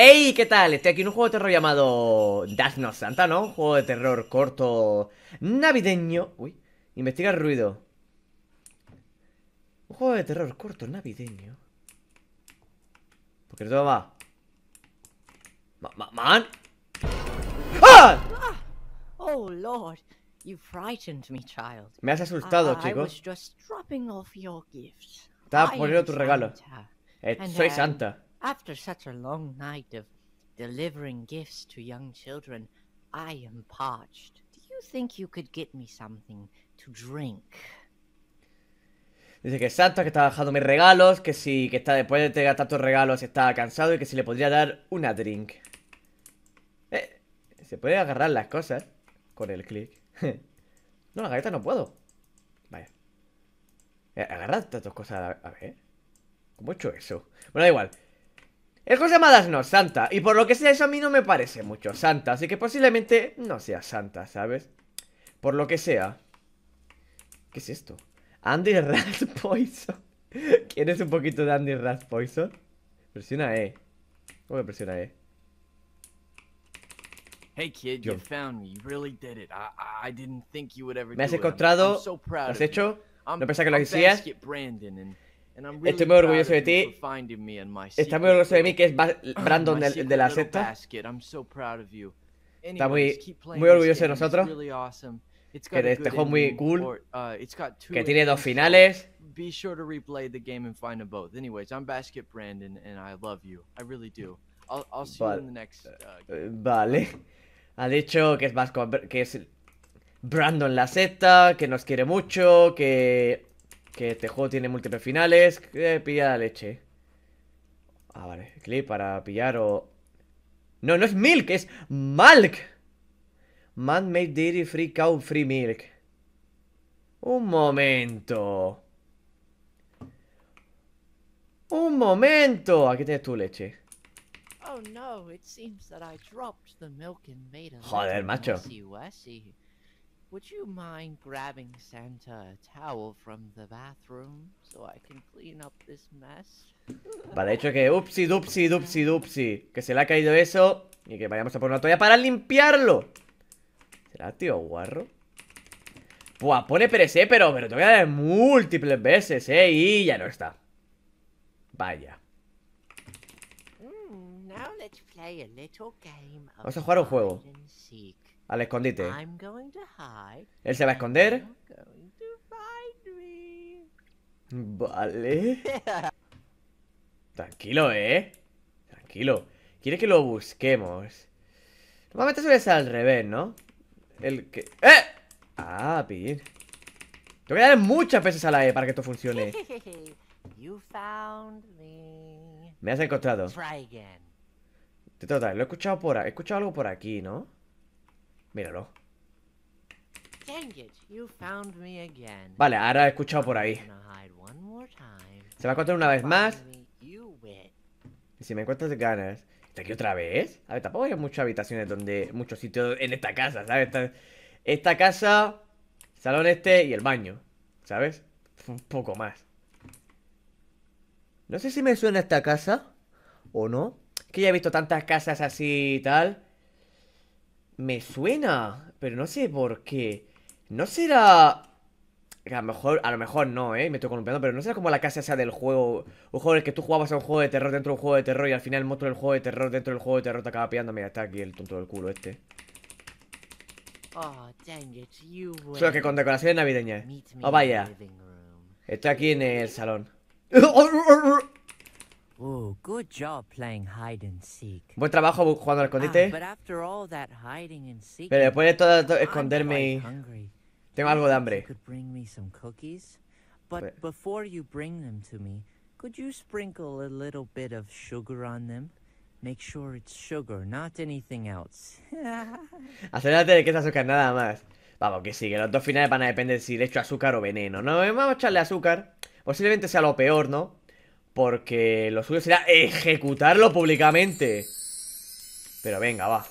¡Ey! ¿Qué tal? Estoy aquí en un juego de terror llamado No Santa, ¿no? Un juego de terror corto navideño. Uy, investiga el ruido. Un juego de terror corto navideño. Porque todo va. Ma ma man. ¡Ah! ah. Oh Lord, you frightened me, child. Me has asustado, chicos. Estaba poniendo tu regalo. Eh, soy uh, Santa. After such a long night of delivering gifts to young children, I am parched. Do you think you could get me something to drink? Dice que exacto, que está bajando mis regalos, que si, que está después de tener tantos regalos está cansado y que si le podría dar una drink. Eh, se puede agarrar las cosas con el clic. no, la galleta no puedo. Vaya. Eh, agarrar estas cosas a, a ver. ¿Cómo he hecho eso? Bueno, da igual. Es juego se no Santa, y por lo que sea eso a mí no me parece mucho Santa, así que posiblemente no sea Santa, ¿sabes? Por lo que sea. ¿Qué es esto? Andy Rat Poison. ¿Quieres un poquito de Andy Rat Poison? Presiona E. ¿Cómo me presiona E? Hey kid, you found me. You really did it. I, didn't think you would ever Me has encontrado. Lo has hecho. No pensaba que lo hacías. Estoy muy orgulloso de ti. Está muy orgulloso de mí, que es Brandon de, de la secta. Está muy, muy orgulloso de nosotros. Que de este juego muy cool. Uh, que tiene dos finales. Vale. Ha dicho que es Vasco, que es Brandon la secta, que nos quiere mucho, que que este juego tiene múltiples finales. Que pilla la leche. Ah, vale. Clic para pillar o... No, no es milk, es malk. Man made dairy free cow free milk. Un momento. Un momento. Aquí tienes tu leche. Joder, macho. Would you mind grabbing Santa towel from the bathroom so I can clean up this mess? Vale, hecho que upsi, dupsi, dupsi, dupsi. Que se le ha caído eso y que vayamos a poner una toalla para limpiarlo. ¿Será tío guarro? Buah, pone PRC, pero, pero te voy a dar múltiples veces, eh, y ya no está. Vaya. Vamos a jugar un juego. Al escondite. Él se va a esconder. Vale. Tranquilo, ¿eh? Tranquilo. Quiere que lo busquemos. Normalmente suele ser al revés, ¿no? El que... ¡Eh! Ah, Te Tengo que dar muchas veces a la E para que esto funcione. Me has encontrado. Te Total, lo he escuchado por He escuchado algo por aquí, ¿no? Míralo. Vale, ahora he escuchado por ahí. Se va a encontrar una vez más. Y si me encuentras, ganas. ¿Está aquí otra vez? A ver, tampoco hay muchas habitaciones donde... Muchos sitios en esta casa, ¿sabes? Esta, esta casa, salón este y el baño, ¿sabes? Un poco más. No sé si me suena esta casa o no que ya he visto tantas casas así y tal. Me suena, pero no sé por qué. No será... A lo mejor, a lo mejor no, ¿eh? Me estoy columpiando, pero no será como la casa sea del juego. Un juego en el que tú jugabas a un juego de terror dentro de un juego de terror y al final el monstruo del juego de terror dentro del juego de terror te acaba pillando. Mira, está aquí el tonto del culo este. Oh, que con decoraciones navideñas. Oh, vaya. Estoy aquí en el salón. Oh, oh, oh, Buen trabajo jugando al escondite. Ah, Pero después de todo esconderme y... Tengo algo de hambre. But de que es azúcar, nada más. Vamos, que sí, que los dos finales van a depender si de hecho azúcar o veneno, ¿no? Vamos a echarle azúcar. Posiblemente sea lo peor, ¿no? Porque lo suyo será ejecutarlo públicamente. Pero venga, va.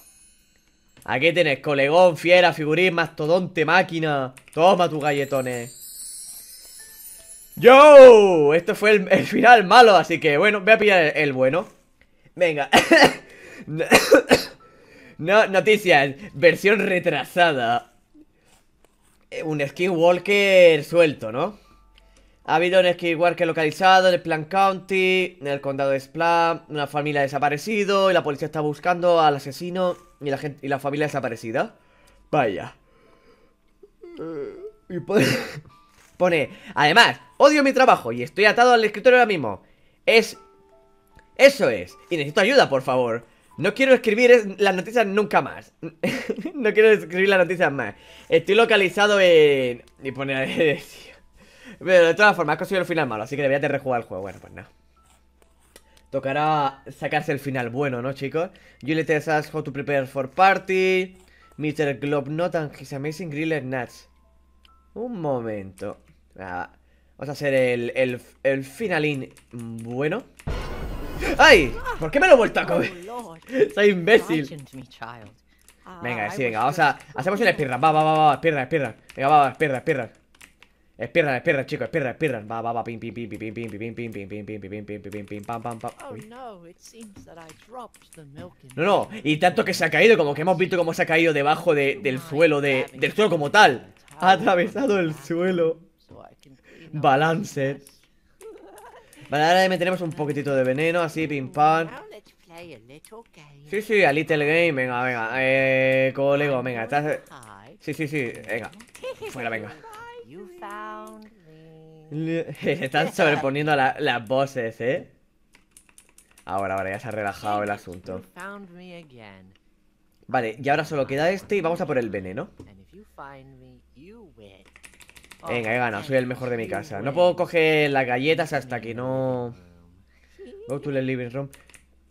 Aquí tenés colegón, fiera, figurín, mastodonte, máquina. Toma tus galletones. ¡Yo! Esto fue el, final malo, así que bueno, voy a pillar el, bueno. Venga. no, noticias, versión retrasada. Eh, un skinwalker suelto, ¿no? Ha habido un igual que localizado en el Plan County, en el condado de Splam, una familia desaparecido y la policía está buscando al asesino y la, gente, y la familia desaparecida. Vaya. Mm, y pone, pone, además, odio mi trabajo y estoy atado al escritorio ahora mismo. Es... Eso es. Y necesito ayuda, por favor. No quiero escribir las noticias nunca más. no quiero escribir las noticias más. Estoy localizado en... Y pone... Pero de todas formas, he conseguido el final malo, así que debería de rejugar el juego. Bueno, pues nada. Tocará sacarse el final bueno, ¿no, chicos? Juliet asks how to prepare for party. Mr. Globnot and his amazing griller nuts. Un momento. Ah, vamos a hacer el, el, el finalín bueno. ¡Ay! ¿Por qué me lo he vuelto a comer? Oh, Soy imbécil. Venga, ah, sí, venga, vamos a... Hacemos una espirra, va, va, va, va, espirra Venga, va, espirra, espirra, Espirran, espirran, chicos, espirran, espirran. Va, va, va, pim, pim, pim, pim, pim, pim, pim, pim, pim, pim, pim, pim, pim, pim, pim, pim, pam, pam, pam. No, no, y tanto que se ha caído, como que hemos visto cómo se ha caído debajo de, del suelo, de, del suelo como tal. Ha atravesado el suelo. Balance. Vale, ahora le metemos un poquitito de veneno, así, pim, pam. Sí, sí, a little game, venga, venga. Eh, colego, venga, estás... Sí, sí, sí, venga. Fuera, venga. Están sobreponiendo las voces, ¿eh? Ahora, ahora ya se ha relajado el asunto. Vale, y ahora solo queda este y vamos a por el veneno. Venga, he oh, ganado, soy el mejor de mi casa. No puedo coger las galletas hasta que no... Go to the living room.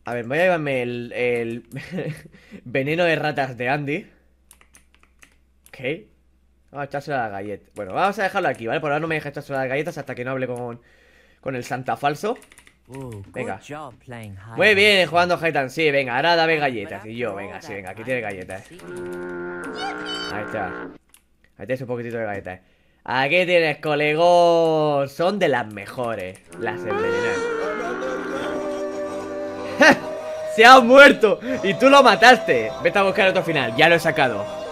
A ver, voy a llevarme el, el veneno de ratas de Andy. Ok. Vamos a echarse la galleta. Bueno, vamos a dejarlo aquí, ¿vale? Por ahora no me deja echarse las galletas hasta que no hable con, con el Santa Falso. Venga. Muy bien, jugando Haitan. Sí, venga, ahora dame galletas. Y yo, venga, sí, venga, aquí tiene galletas. Ahí está. Ahí tienes un poquitito de galletas. Aquí tienes, colegón. Son de las mejores. Las envenenadas. ¡Se ha muerto! Y tú lo mataste. Vete a buscar otro final. Ya lo he sacado.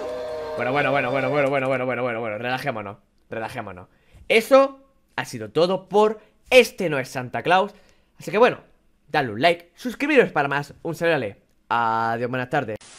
Bueno, bueno, bueno, bueno, bueno, bueno, bueno, bueno, bueno, bueno, relajémonos, relajémonos. Eso ha sido todo por este no es Santa Claus. Así que bueno, dadle un like, suscribiros para más, un saludo, adiós, buenas tardes.